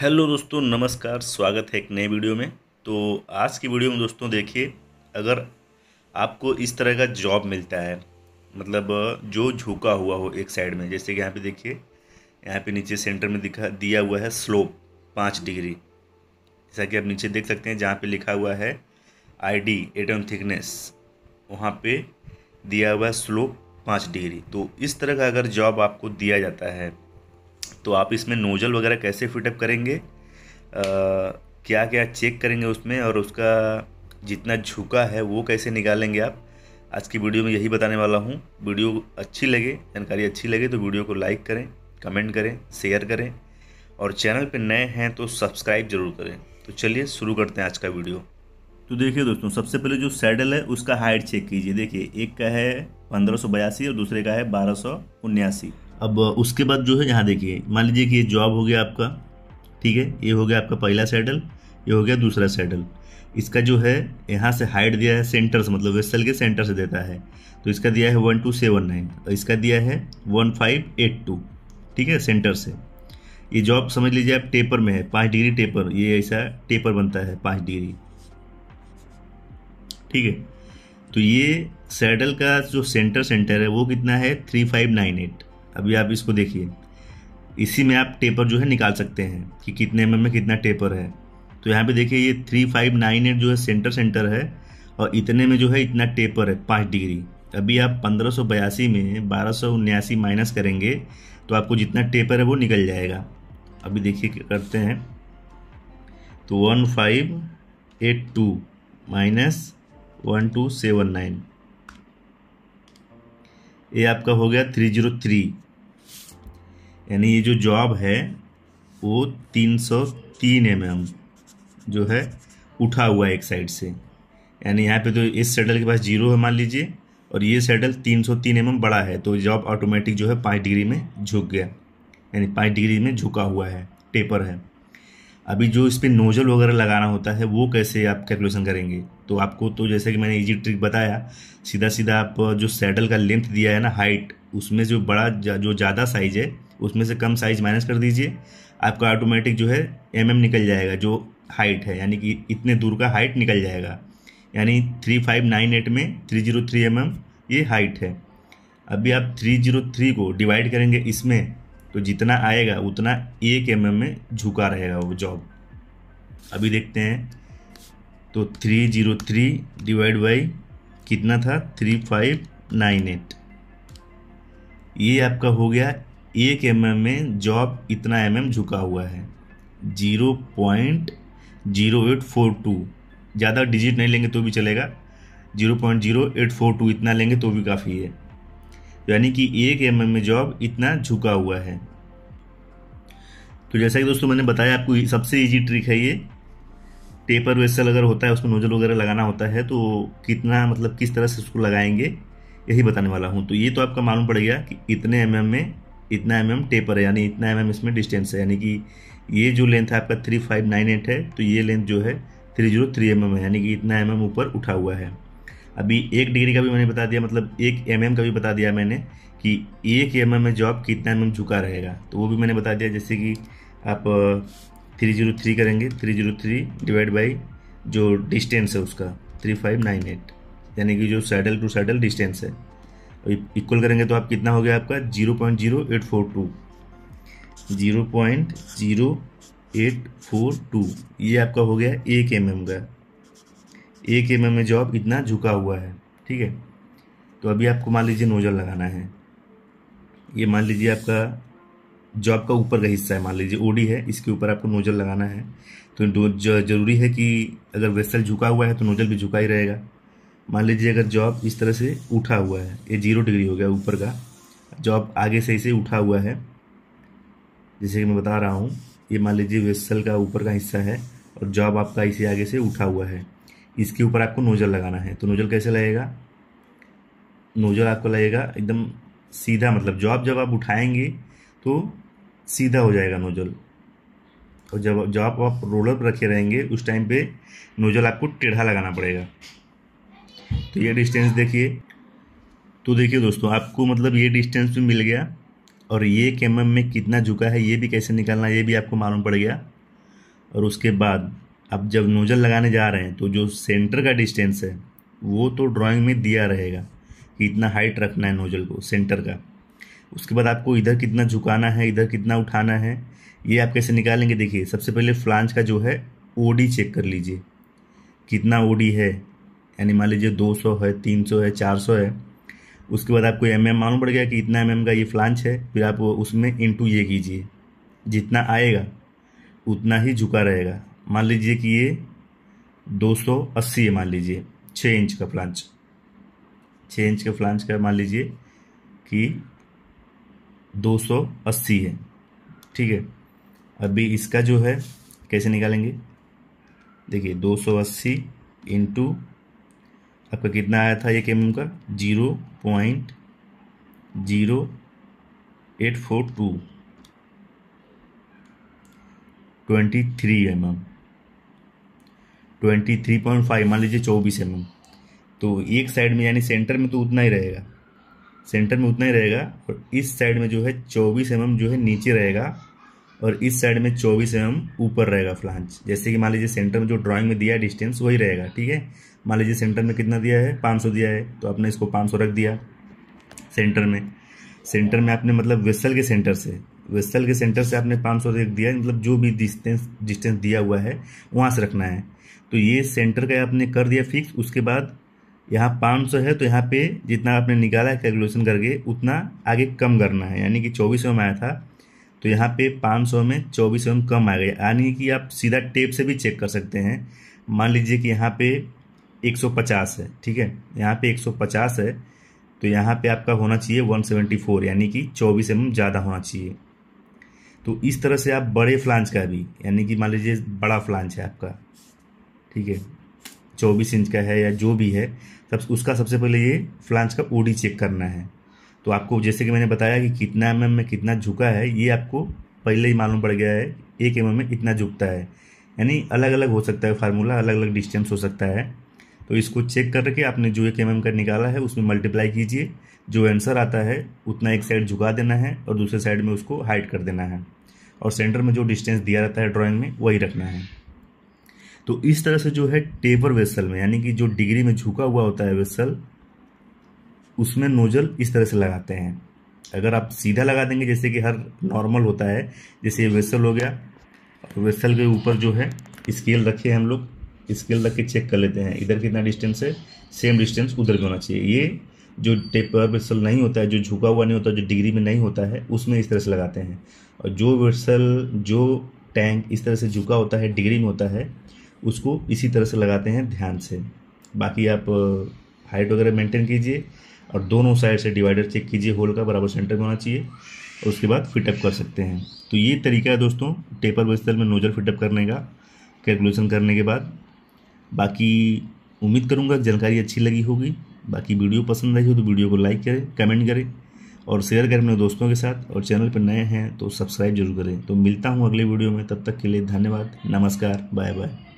hello दोस्तों नमस्कार स्वागत है एक नए वीडियो में तो आज की वीडियो में दोस्तों देखिए अगर आपको इस तरह का जॉब मिलता है मतलब जो झुका हुआ हो एक साइड में जैसे कि यहाँ पे देखिए यहाँ पे नीचे सेंटर में दिखा दिया हुआ है स्लोप पाँच डिग्री जैसा कि आप नीचे देख सकते हैं जहाँ पे लिखा हुआ है आई डी एटम थिकनेस वहाँ पर दिया हुआ है स्लोप पाँच डिग्री तो इस तरह का अगर जॉब आपको दिया जाता है तो आप इसमें नोज़ल वगैरह कैसे फिटअप करेंगे आ, क्या क्या चेक करेंगे उसमें और उसका जितना झुका है वो कैसे निकालेंगे आप आज की वीडियो में यही बताने वाला हूँ वीडियो अच्छी लगे जानकारी अच्छी लगे तो वीडियो को लाइक करें कमेंट करें शेयर करें और चैनल पर नए हैं तो सब्सक्राइब जरूर करें तो चलिए शुरू करते हैं आज का वीडियो तो देखिए दोस्तों सबसे पहले जो सैडल है उसका हाइट चेक कीजिए देखिए एक का है पंद्रह और दूसरे का है बारह अब उसके बाद जो है यहाँ देखिए मान लीजिए कि ये जॉब हो गया आपका ठीक है ये हो गया आपका पहला सैडल ये हो गया दूसरा सैडल इसका जो है यहाँ से हाइट दिया है सेंटर से मतलब वेस्टल के सेंटर से देता है तो इसका दिया है वन टू सेवन नाइन और इसका दिया है वन फाइव एट टू ठीक है सेंटर से ये जॉब समझ लीजिए आप टेपर में है पाँच डिग्री टेपर ये ऐसा टेपर बनता है पाँच डिग्री ठीक है तो ये सैडल का जो सेंटर सेंटर है वो कितना है थ्री फाइव नाइन एट अभी आप इसको देखिए इसी में आप टेपर जो है निकाल सकते हैं कि कितने एम में कितना टेपर है तो यहाँ पे देखिए ये थ्री फाइव नाइन एट जो है सेंटर सेंटर है और इतने में जो है इतना टेपर है पाँच डिग्री अभी आप पंद्रह सौ बयासी में बारह सौ उन्यासी माइनस करेंगे तो आपको जितना टेपर है वो निकल जाएगा अभी देखिए करते हैं तो one five eight two minus one two seven nine ये आपका हो गया थ्री जीरो थ्री यानी ये जो जॉब है वो तीन सौ तीन एम एम जो है उठा हुआ है एक साइड से यानी यहाँ पे तो इस सेटल के पास जीरो है मान लीजिए और ये सेटल तीन सौ तीन एम एम बड़ा है तो जॉब ऑटोमेटिक जो है पाँच डिग्री में झुक गया यानी पाँच डिग्री में झुका हुआ है टेपर है अभी जो इस पर नोजल वगैरह लगाना होता है वो कैसे आप कैलकुलेशन करेंगे तो आपको तो जैसे कि मैंने इजी ट्रिक बताया सीधा सीधा आप जो सैडल का लेंथ दिया है ना हाइट उसमें जो बड़ा जो ज़्यादा साइज़ है उसमें से कम साइज़ माइनस कर दीजिए आपका ऑटोमेटिक जो है एम mm निकल जाएगा जो हाइट है यानी कि इतने दूर का हाइट निकल जाएगा यानी थ्री फाइव नाइन एट में three zero three M M ये हाइट है अभी आप थ्री जीरो थ्री को डिवाइड करेंगे इसमें तो जितना आएगा उतना एक एम mm में झुका रहेगा वो जॉब अभी देखते हैं तो three zero three divide by कितना था थ्री फाइव नाइन एट ये आपका हो गया एक एम mm में जॉब इतना एम mm झुका हुआ है zero point zero eight four two ज़्यादा डिजिट नहीं लेंगे तो भी चलेगा zero point zero eight four two इतना लेंगे तो भी काफ़ी है यानी कि एक एम mm में जॉब इतना झुका हुआ है तो जैसा कि दोस्तों मैंने बताया आपको सबसे इजी ट्रिक है ये टेपर वेसल अगर होता है उसमें नोजल वगैरह लगाना होता है तो कितना मतलब किस तरह से उसको लगाएंगे यही बताने वाला हूँ तो ये तो आपका मालूम पड़ गया कि इतने एम mm में इतना एम mm टेपर है यानी इतना एम mm इसमें डिस्टेंस है यानी कि ये जो लेंथ है आपका थ्री फाइव नाइन एट है तो ये लेंथ जो है three zero three M M है यानी कि इतना एम mm ऊपर उठा हुआ है अभी एक डिग्री का भी मैंने बता दिया मतलब एक एम mm का भी बता दिया मैंने कि एक एम mm में जो आप कितना एम mm झुका रहेगा तो वो भी मैंने बता दिया जैसे कि आप थ्री जीरो थ्री करेंगे three zero three divide by जो डिस्टेंस है उसका थ्री फाइव नाइन एट यानी कि जो सैडल टू सैडल डिस्टेंस है इक्वल करेंगे तो आप कितना हो गया आपका zero point zero eight four two zero point zero eight four two ये आपका हो गया एक एम एम का एक एम एम में जो आप इतना झुका हुआ है ठीक है तो अभी आपको मान लीजिए नोजल लगाना है ये मान लीजिए आपका जो आपका ऊपर का हिस्सा है मान लीजिए ओडी है इसके ऊपर आपको नोजल लगाना है तो जरूरी है कि अगर वेसल झुका हुआ है तो नोजल भी झुका ही रहेगा मान लीजिए अगर जॉब इस तरह से उठा हुआ है ये जीरो डिग्री हो गया ऊपर का जॉब आगे से इसे उठा हुआ है जैसे कि मैं बता रहा हूँ ये मान लीजिए वेसल का ऊपर का हिस्सा है और जॉब आपका इसे आगे से उठा हुआ है इसके ऊपर आपको नोजल लगाना है तो नोजल कैसे लगेगा नोजल आपको लगेगा एकदम सीधा मतलब जॉब जब आप उठाएंगे तो सीधा हो जाएगा नोजल और जब जब आप, आप रोलर पर रखे रहेंगे उस टाइम पे नोजल आपको टेढ़ा लगाना पड़ेगा तो ये डिस्टेंस देखिए तो देखिए दोस्तों आपको मतलब ये डिस्टेंस भी तो मिल गया और ये कैम में कितना झुका है ये भी कैसे निकालना ये भी आपको मालूम पड़ गया और उसके बाद आप जब नोजल लगाने जा रहे हैं तो जो सेंटर का डिस्टेंस है वो तो ड्राइंग में दिया रहेगा कि इतना हाइट रखना है नोजल को सेंटर का उसके बाद आपको इधर कितना झुकाना है इधर कितना उठाना है ये आप कैसे निकालेंगे देखिए सबसे पहले फ्लांच का जो है ओडी चेक कर लीजिए कितना ओडी है यानी मान लीजिए 200 है 300 है 400 है उसके बाद आपको एम एम मालूम पड़ गया कि इतना एम एम का ये फ्लांच है फिर आप उसमें इंटू ये कीजिए जितना आएगा उतना ही झुका रहेगा मान लीजिए कि ये 280 है मान लीजिए छः इंच का फ्लांच छः इंच का फ्लांच का मान लीजिए कि दो सौ अस्सी है ठीक है अभी इसका जो है कैसे निकालेंगे देखिए दो सौ अस्सी इंटू आपका कितना आया था एक एम एम का zero point zero eight four two twenty three M M twenty three point five मान लीजिए चौबीस एम एम तो एक साइड में यानी सेंटर में तो उतना ही रहेगा सेंटर में उतना ही रहेगा और इस साइड में जो है चौबीस एम जो है नीचे रहेगा और इस साइड में चौबीस एम ऊपर रहेगा फ्लांच जैसे कि मान लीजिए सेंटर में जो ड्राइंग में दिया है डिस्टेंस वही रहेगा ठीक है मान लीजिए सेंटर में कितना दिया है 500 दिया है तो आपने इसको 500 रख दिया सेंटर में सेंटर में आपने मतलब वेस्टल के सेंटर से वेस्टल के सेंटर से आपने पाँच रख दिया मतलब जो भी डिस्टेंस डिस्टेंस दिया हुआ है वहाँ से रखना है तो ये सेंटर का आपने कर दिया फिक्स उसके बाद यहाँ पाँच सौ है तो यहाँ पे जितना आपने निकाला है कैलकुलेशन करके उतना आगे कम करना है यानी कि चौबीस सौ आया था तो यहाँ पे पाँच सौ में चौबीस एम कम आ गया यानी कि आप सीधा टेप से भी चेक कर सकते हैं मान लीजिए कि यहाँ पे 150 है ठीक है यहाँ पे 150 है तो यहाँ पे आपका होना चाहिए 174 यानी कि 24 एम ज़्यादा होना चाहिए तो इस तरह से आप बड़े फ्लांच का भी यानी कि मान लीजिए बड़ा फ्लांच है आपका ठीक है चौबीस इंच का है या जो भी है सब उसका सबसे पहले ये फ्लांस का ओडी चेक करना है तो आपको जैसे कि मैंने बताया कि कितना एम में कितना झुका है ये आपको पहले ही मालूम पड़ गया है एक एम में इतना झुकता है यानी अलग अलग हो सकता है फार्मूला अलग अलग डिस्टेंस हो सकता है तो इसको चेक करके आपने जो एक एम का निकाला है उसमें मल्टीप्लाई कीजिए जो आंसर आता है उतना एक साइड झुका देना है और दूसरे साइड में उसको हाइड कर देना है और सेंटर में जो डिस्टेंस दिया रहता है ड्राइंग में वही रखना है तो इस तरह से जो है टेपर वेसल में यानी कि जो डिग्री में झुका हुआ होता है वेसल उसमें नोजल इस तरह से लगाते हैं अगर आप सीधा लगा देंगे जैसे कि हर नॉर्मल होता है जैसे ये वेसल हो गया तो वेसल के ऊपर जो है स्केल रखे हम लोग स्केल रख के चेक कर लेते हैं इधर कितना डिस्टेंस है सेम डिस्टेंस उधर भी होना चाहिए ये जो टेपर वेसल नहीं होता है जो झुका हुआ नहीं होता जो डिग्री में नहीं होता है उसमें इस तरह से लगाते हैं और जो वेसल जो टैंक इस तरह से झुका होता है डिग्री में होता है उसको इसी तरह से लगाते हैं ध्यान से बाकी आप हाइट वगैरह मेंटेन कीजिए और दोनों साइड से डिवाइडर चेक कीजिए होल का बराबर सेंटर में होना चाहिए और उसके बाद फिटअप कर सकते हैं तो ये तरीका है दोस्तों टेपर वेस्टल में नोजल फिटअप करने का कैलकुलेशन करने के बाद बाकी उम्मीद करूँगा जानकारी अच्छी लगी होगी बाकी वीडियो पसंद आई हो तो वीडियो को लाइक करें कमेंट करें और शेयर करें अपने दोस्तों के साथ और चैनल पर नए हैं तो सब्सक्राइब जरूर करें तो मिलता हूँ अगले वीडियो में तब तक के लिए धन्यवाद नमस्कार बाय बाय